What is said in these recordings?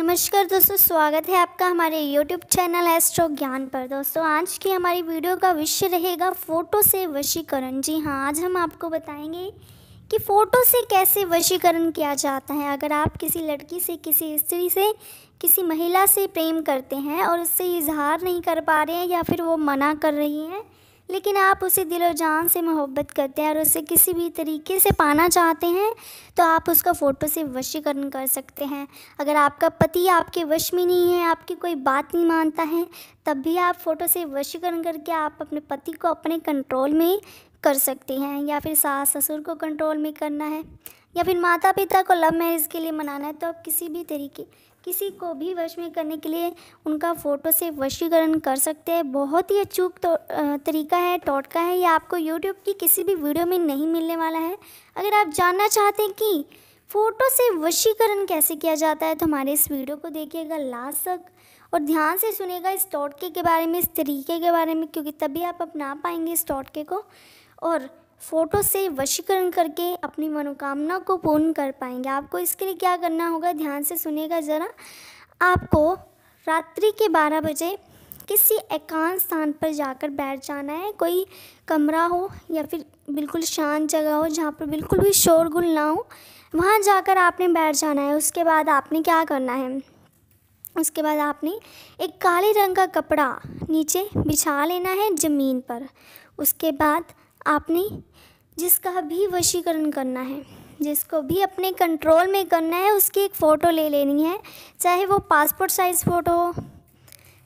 नमस्कार दोस्तों स्वागत है आपका हमारे यूट्यूब चैनल एस्ट्रो ज्ञान पर दोस्तों आज की हमारी वीडियो का विषय रहेगा फ़ोटो से वशीकरण जी हाँ आज हम आपको बताएंगे कि फ़ोटो से कैसे वशीकरण किया जाता है अगर आप किसी लड़की से किसी स्त्री से किसी महिला से प्रेम करते हैं और उससे इजहार नहीं कर पा रहे हैं या फिर वो मना कर रही हैं लेकिन आप उसे दिल और जान से मोहब्बत करते हैं और उसे किसी भी तरीके से पाना चाहते हैं तो आप उसका फ़ोटो से वशीकरण कर सकते हैं अगर आपका पति आपके वश में नहीं है आपकी कोई बात नहीं मानता है तब भी आप फ़ोटो से वशीकरण करके आप अपने पति को अपने कंट्रोल में कर सकते हैं या फिर सास ससुर को कंट्रोल में करना है या फिर माता पिता को लव मैरिज के लिए मनाना है तो आप किसी भी तरीके किसी को भी वश में करने के लिए उनका फ़ोटो से वशीकरण कर सकते हैं बहुत ही अचूक तो, तरीका है टोटका है यह आपको यूट्यूब की किसी भी वीडियो में नहीं मिलने वाला है अगर आप जानना चाहते हैं कि फ़ोटो से वशीकरण कैसे किया जाता है तो हमारे इस वीडियो को देखिएगा लास्ट तक और ध्यान से सुनेगा इस टोटके के बारे में इस तरीके के बारे में क्योंकि तभी आप अपना पाएंगे इस टोटके को और फ़ोटो से वशीकरण करके अपनी मनोकामना को पूर्ण कर पाएंगे आपको इसके लिए क्या करना होगा ध्यान से सुनिएगा ज़रा आपको रात्रि के बारह बजे किसी एकांत स्थान पर जाकर बैठ जाना है कोई कमरा हो या फिर बिल्कुल शांत जगह हो जहाँ पर बिल्कुल भी शोरगुल ना हो वहाँ जाकर आपने बैठ जाना है उसके बाद आपने क्या करना है उसके बाद आपने एक काले रंग का कपड़ा नीचे बिछा लेना है ज़मीन पर उसके बाद आपने जिसका भी वशीकरण करना है जिसको भी अपने कंट्रोल में करना है उसकी एक फ़ोटो ले लेनी है चाहे वो पासपोर्ट साइज़ फ़ोटो हो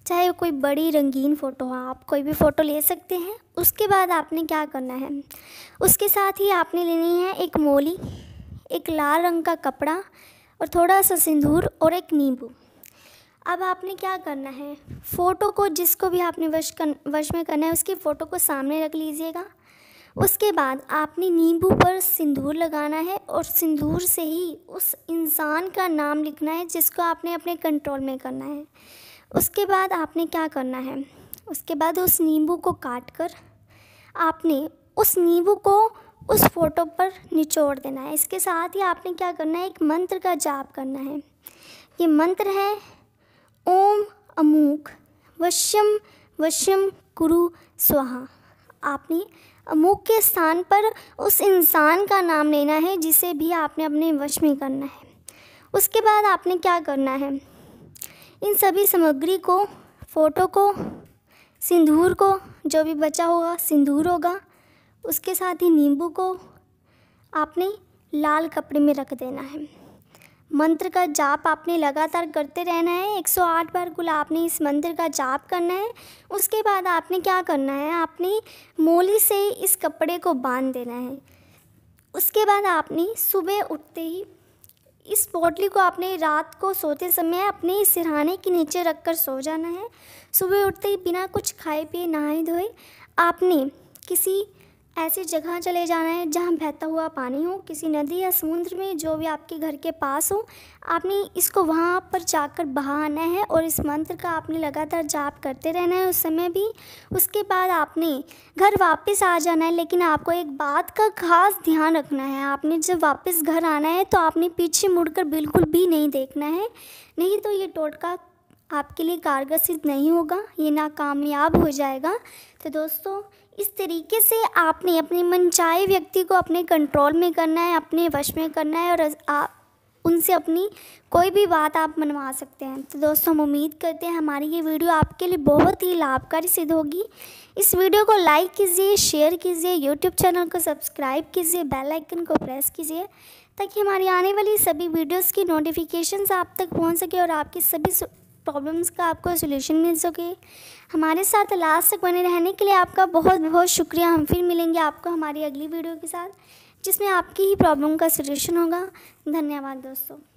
चाहे वो कोई बड़ी रंगीन फ़ोटो हो आप कोई भी फ़ोटो ले सकते हैं उसके बाद आपने क्या करना है उसके साथ ही आपने लेनी है एक मोली एक लाल रंग का कपड़ा और थोड़ा सा सिंदूर और एक नींबू अब आपने क्या करना है फ़ोटो को जिसको भी आपने वश कर वश में करना है उसकी फ़ोटो को सामने रख लीजिएगा उसके बाद आपने नींबू पर सिंदूर लगाना है और सिंदूर से ही उस इंसान का नाम लिखना है जिसको आपने अपने कंट्रोल में करना है उसके बाद आपने क्या करना है उसके बाद उस नींबू को काट कर आपने उस नींबू को उस फ़ोटो पर निचोड़ देना है इसके साथ ही आपने क्या करना है एक मंत्र का जाप करना है ये मंत्र है ओम अमूक वश्यम वश्यम कुरु स्वाहा आपने मुख्य स्थान पर उस इंसान का नाम लेना है जिसे भी आपने अपने वश में करना है उसके बाद आपने क्या करना है इन सभी सामग्री को फ़ोटो को सिंदूर को जो भी बचा होगा सिंदूर होगा उसके साथ ही नींबू को आपने लाल कपड़े में रख देना है मंत्र का जाप आपने लगातार करते रहना है 108 बार गुला आपने इस मंत्र का जाप करना है उसके बाद आपने क्या करना है आपने मोली से इस कपड़े को बांध देना है उसके बाद आपने सुबह उठते ही इस पोटली को आपने रात को सोते समय अपने सिरहाने के नीचे रख कर सो जाना है सुबह उठते ही बिना कुछ खाए पिए नहाए धोए आपने किसी ऐसी जगह चले जाना है जहाँ बहता हुआ पानी हो किसी नदी या समुद्र में जो भी आपके घर के पास हो आपने इसको वहाँ पर जाकर बहाना है और इस मंत्र का आपने लगातार जाप करते रहना है उस समय भी उसके बाद आपने घर वापस आ जाना है लेकिन आपको एक बात का खास ध्यान रखना है आपने जब वापस घर आना है तो आपने पीछे मुड़कर बिल्कुल भी नहीं देखना है नहीं तो ये टोटका आपके लिए कारगर सिद्ध नहीं होगा ये नाकामयाब हो जाएगा तो दोस्तों इस तरीके से आपने अपने मनचाहे व्यक्ति को अपने कंट्रोल में करना है अपने वश में करना है और आप उनसे अपनी कोई भी बात आप मनवा सकते हैं तो दोस्तों हम उम्मीद करते हैं हमारी ये वीडियो आपके लिए बहुत ही लाभकारी सिद्ध होगी इस वीडियो को लाइक कीजिए शेयर कीजिए यूट्यूब चैनल को सब्सक्राइब कीजिए बेल आइकन को प्रेस कीजिए ताकि हमारी आने वाली सभी वीडियोस की नोटिफिकेशंस आप तक पहुंच सके और आपकी सभी प्रॉब्लम्स का आपको सोल्यूशन मिल सके हमारे साथ लास्ट तक बने रहने के लिए आपका बहुत बहुत शुक्रिया हम फिर मिलेंगे आपको हमारी अगली वीडियो के साथ जिसमें आपकी ही प्रॉब्लम का सोल्यूशन होगा धन्यवाद दोस्तों